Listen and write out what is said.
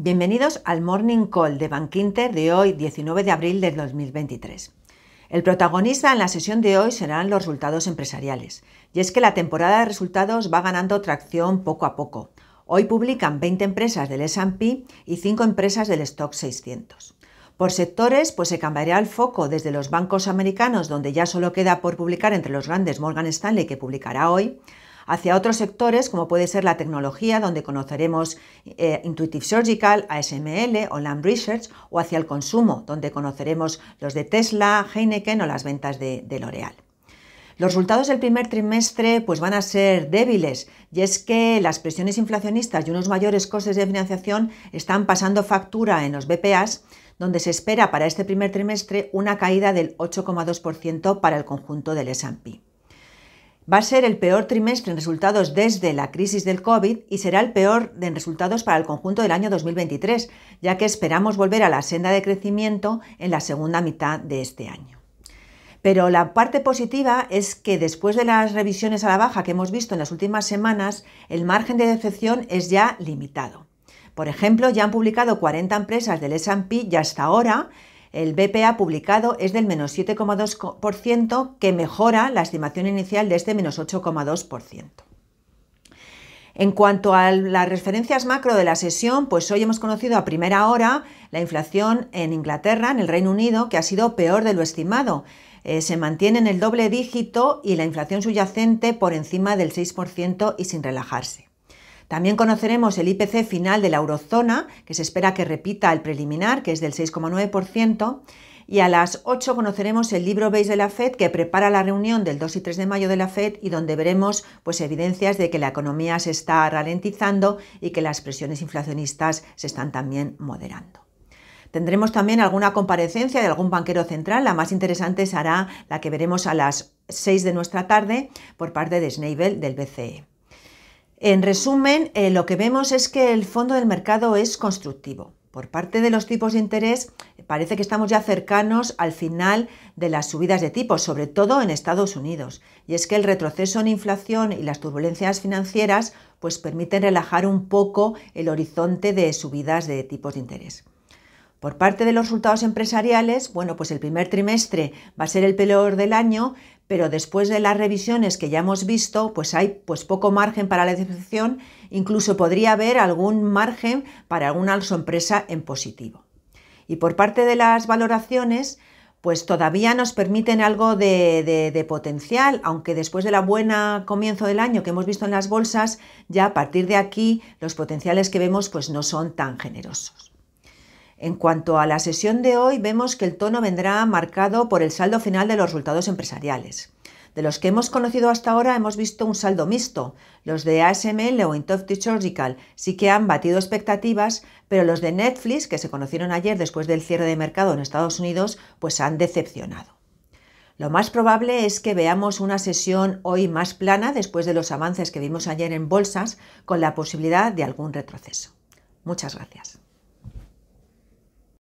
Bienvenidos al Morning Call de Bankinter de hoy, 19 de abril de 2023. El protagonista en la sesión de hoy serán los resultados empresariales, y es que la temporada de resultados va ganando tracción poco a poco. Hoy publican 20 empresas del S&P y 5 empresas del Stock 600. Por sectores, pues se cambiará el foco desde los bancos americanos, donde ya solo queda por publicar entre los grandes Morgan Stanley, que publicará hoy, hacia otros sectores como puede ser la tecnología, donde conoceremos eh, Intuitive Surgical, ASML o Lamb Research, o hacia el consumo, donde conoceremos los de Tesla, Heineken o las ventas de, L'Oreal. Los resultados del primer trimestre pues, van a ser débiles y es que las presiones inflacionistas y unos mayores costes de financiación están pasando factura en los BPAs, donde se espera para este primer trimestre una caída del 8,2% para el conjunto del S&P. Va a ser el peor trimestre en resultados desde la crisis del COVID y será el peor en resultados para el conjunto del año 2023, ya que esperamos volver a la senda de crecimiento en la segunda mitad de este año. Pero la parte positiva es que después de las revisiones a la baja que hemos visto en las últimas semanas, el margen de decepción es ya limitado. Por ejemplo, ya han publicado 40 empresas del S&P y hasta ahora el BPA publicado es del menos 7,2%, que mejora la estimación inicial de este menos 8,2%. En cuanto a las referencias macro de la sesión, pues hoy hemos conocido a primera hora la inflación en Inglaterra, en el Reino Unido, que ha sido peor de lo estimado. Eh, se mantiene en el doble dígito y la inflación subyacente por encima del 6% y sin relajarse. También conoceremos el IPC final de la eurozona, que se espera que repita el preliminar, que es del 6,9%, y a las 8 conoceremos el libro Base de la Fed que prepara la reunión del 2 y 3 de mayo de la Fed y donde veremos pues evidencias de que la economía se está ralentizando y que las presiones inflacionistas se están también moderando. Tendremos también alguna comparecencia de algún banquero central, la más interesante será la que veremos a las 6 de nuestra tarde por parte de Schneibel del BCE. En resumen, eh, lo que vemos es que el fondo del mercado es constructivo. Por parte de los tipos de interés, parece que estamos ya cercanos al final de las subidas de tipos, sobre todo en Estados Unidos. Y es que el retroceso en inflación y las turbulencias financieras pues permiten relajar un poco el horizonte de subidas de tipos de interés. Por parte de los resultados empresariales, bueno, pues el primer trimestre va a ser el peor del año, pero después de las revisiones que ya hemos visto, pues hay pues poco margen para la decepción, incluso podría haber algún margen para alguna empresa en positivo. Y por parte de las valoraciones, pues todavía nos permiten algo de, de, de, potencial, aunque después de la buena comienzo del año que hemos visto en las bolsas, ya a partir de aquí los potenciales que vemos pues no son tan generosos. En cuanto a la sesión de hoy, vemos que el tono vendrá marcado por el saldo final de los resultados empresariales. De los que hemos conocido hasta ahora hemos visto un saldo mixto. Los de ASML o Intuitive Surgical sí que han batido expectativas, pero los de Netflix, que se conocieron ayer después del cierre de mercado en Estados Unidos, pues han decepcionado. Lo más probable es que veamos una sesión hoy más plana después de los avances que vimos ayer en bolsas, con la posibilidad de algún retroceso. Muchas gracias.